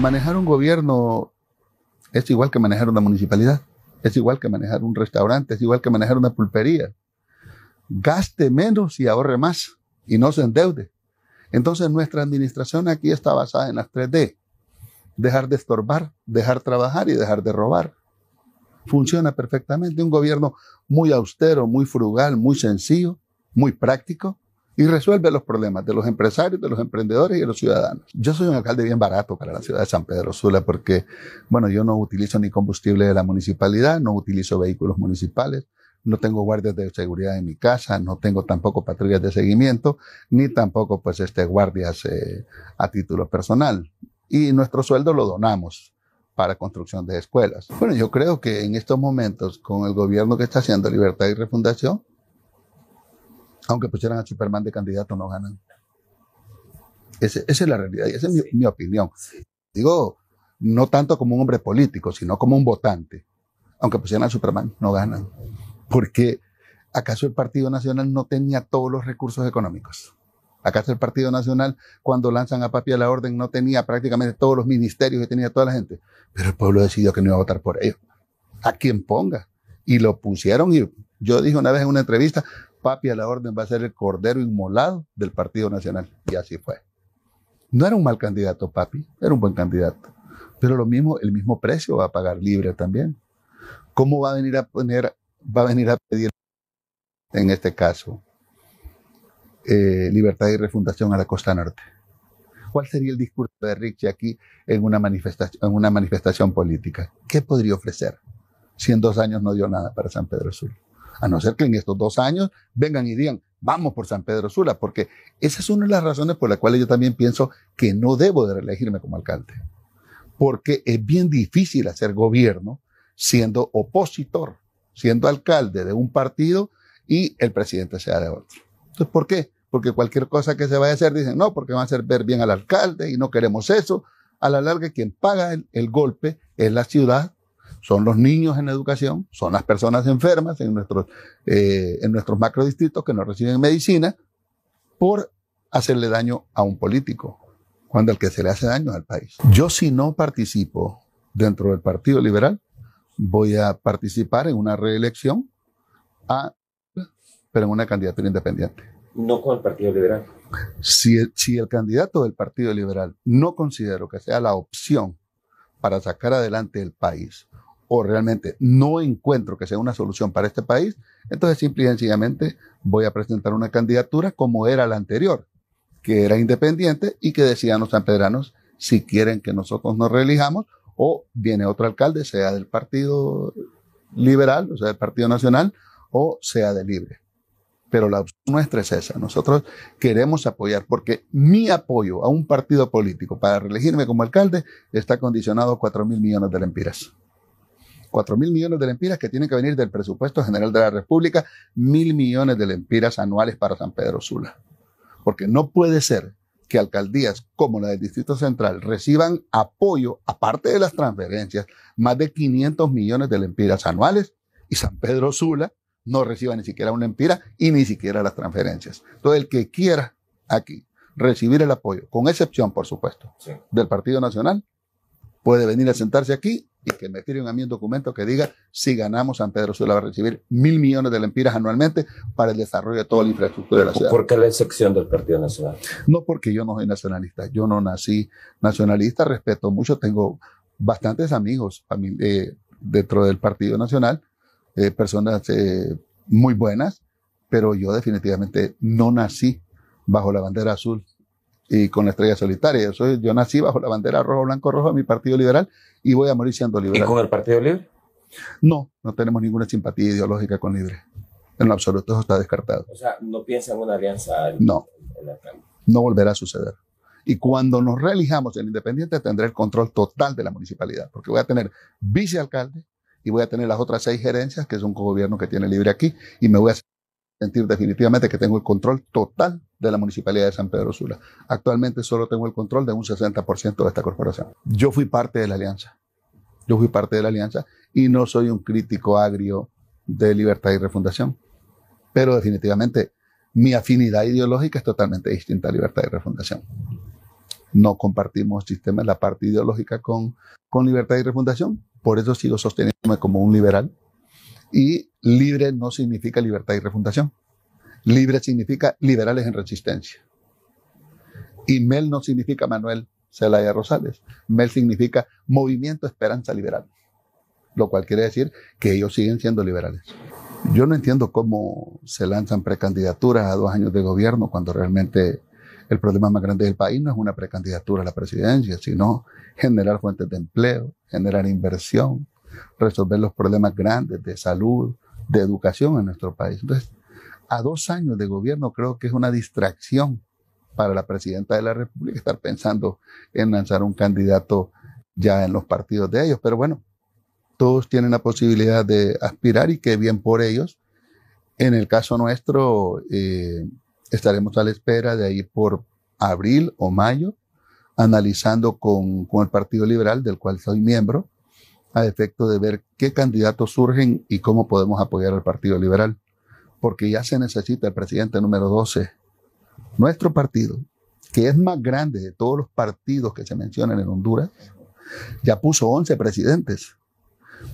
Manejar un gobierno es igual que manejar una municipalidad, es igual que manejar un restaurante, es igual que manejar una pulpería. Gaste menos y ahorre más y no se endeude. Entonces nuestra administración aquí está basada en las 3D. Dejar de estorbar, dejar trabajar y dejar de robar. Funciona perfectamente. Un gobierno muy austero, muy frugal, muy sencillo, muy práctico, y resuelve los problemas de los empresarios, de los emprendedores y de los ciudadanos. Yo soy un alcalde bien barato para la ciudad de San Pedro Sula porque, bueno, yo no utilizo ni combustible de la municipalidad, no utilizo vehículos municipales, no tengo guardias de seguridad en mi casa, no tengo tampoco patrullas de seguimiento, ni tampoco pues este, guardias eh, a título personal. Y nuestro sueldo lo donamos para construcción de escuelas. Bueno, yo creo que en estos momentos, con el gobierno que está haciendo Libertad y Refundación, aunque pusieran a Superman de candidato, no ganan. esa es la realidad y esa es mi, opinión. Digo, no tanto como un hombre político, sino como un votante. Aunque pusieran a Superman, no ganan. Porque ¿acaso el Partido Nacional no tenía todos los recursos económicos? ¿Acaso el Partido Nacional, cuando lanzan a Papi a la Orden, no tenía prácticamente todos los ministerios y tenía toda la gente? Pero el pueblo decidió que no iba a votar por ellos. A quien ponga. Y lo pusieron y yo dije una vez en una entrevista, papi a la orden va a ser el cordero inmolado del Partido Nacional. Y así fue. No era un mal candidato, papi, era un buen candidato. Pero lo mismo, el mismo precio va a pagar libre también. ¿Cómo va a venir a poner, va a venir a pedir, en este caso, eh, libertad y refundación a la costa norte? ¿Cuál sería el discurso de Richie aquí en una, manifestación, en una manifestación política? ¿Qué podría ofrecer si en dos años no dio nada para San Pedro Sur? a no ser que en estos dos años vengan y digan, vamos por San Pedro Sula, porque esa es una de las razones por las cuales yo también pienso que no debo de reelegirme como alcalde, porque es bien difícil hacer gobierno siendo opositor, siendo alcalde de un partido y el presidente sea de otro. Entonces, ¿por qué? Porque cualquier cosa que se vaya a hacer dicen, no, porque va a hacer ver bien al alcalde y no queremos eso. A la larga, quien paga el golpe es la ciudad son los niños en educación, son las personas enfermas en nuestros, eh, en nuestros macrodistritos que no reciben medicina por hacerle daño a un político, cuando el que se le hace daño al país. Yo si no participo dentro del Partido Liberal, voy a participar en una reelección, pero en una candidatura independiente. No con el Partido Liberal. Si, si el candidato del Partido Liberal no considero que sea la opción para sacar adelante el país, o realmente no encuentro que sea una solución para este país, entonces simple y sencillamente voy a presentar una candidatura como era la anterior, que era independiente y que decían los sanpedranos si quieren que nosotros nos reelijamos o viene otro alcalde, sea del Partido Liberal, o sea, del Partido Nacional, o sea de Libre. Pero la opción nuestra es esa. Nosotros queremos apoyar, porque mi apoyo a un partido político para reelegirme como alcalde está condicionado a 4 mil millones de lempiras. 4 mil millones de lempiras que tienen que venir del presupuesto general de la República, mil millones de lempiras anuales para San Pedro Sula. Porque no puede ser que alcaldías como la del Distrito Central reciban apoyo, aparte de las transferencias, más de 500 millones de lempiras anuales y San Pedro Sula no reciba ni siquiera una lempira y ni siquiera las transferencias. Todo el que quiera aquí recibir el apoyo, con excepción, por supuesto, del Partido Nacional, puede venir a sentarse aquí y que me tiren a mí un documento que diga si ganamos, San Pedro Sula va a recibir mil millones de lempiras anualmente para el desarrollo de toda la infraestructura de la ciudad. ¿Por qué la excepción del Partido Nacional? No porque yo no soy nacionalista, yo no nací nacionalista, respeto mucho, tengo bastantes amigos eh, dentro del Partido Nacional, eh, personas eh, muy buenas, pero yo definitivamente no nací bajo la bandera azul y con la estrella solitaria. Yo, yo nací bajo la bandera rojo, blanco, rojo de mi Partido Liberal y voy a morir siendo liberal. ¿Y con el Partido Libre? No, no tenemos ninguna simpatía ideológica con Libre. En lo absoluto, eso está descartado. O sea, no piensa en una alianza. no, no volverá a suceder. Y cuando nos realizamos en Independiente, tendré el control total de la municipalidad, porque voy a tener vicealcalde y voy a tener las otras seis gerencias, que es un gobierno que tiene libre aquí, y me voy a definitivamente que tengo el control total de la Municipalidad de San Pedro Sula. Actualmente solo tengo el control de un 60% de esta corporación. Yo fui parte de la alianza. Yo fui parte de la alianza y no soy un crítico agrio de Libertad y Refundación. Pero definitivamente mi afinidad ideológica es totalmente distinta a Libertad y Refundación. No compartimos sistemas, la parte ideológica con, con Libertad y Refundación. Por eso sigo sosteniéndome como un liberal y libre no significa libertad y refundación. Libre significa liberales en resistencia. Y MEL no significa Manuel Zelaya Rosales. MEL significa Movimiento Esperanza Liberal. Lo cual quiere decir que ellos siguen siendo liberales. Yo no entiendo cómo se lanzan precandidaturas a dos años de gobierno cuando realmente el problema más grande del país no es una precandidatura a la presidencia, sino generar fuentes de empleo, generar inversión, resolver los problemas grandes de salud, de educación en nuestro país. Entonces, a dos años de gobierno creo que es una distracción para la presidenta de la República estar pensando en lanzar un candidato ya en los partidos de ellos. Pero bueno, todos tienen la posibilidad de aspirar y que bien por ellos. En el caso nuestro, eh, estaremos a la espera de ahí por abril o mayo, analizando con, con el Partido Liberal, del cual soy miembro, a efecto de ver qué candidatos surgen y cómo podemos apoyar al Partido Liberal, porque ya se necesita el presidente número 12. Nuestro partido, que es más grande de todos los partidos que se mencionan en Honduras, ya puso 11 presidentes.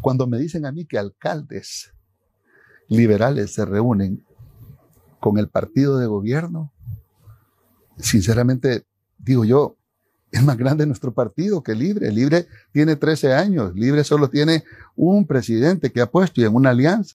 Cuando me dicen a mí que alcaldes liberales se reúnen con el partido de gobierno, sinceramente digo yo, es más grande nuestro partido que Libre. Libre tiene 13 años, Libre solo tiene un presidente que ha puesto y en una alianza.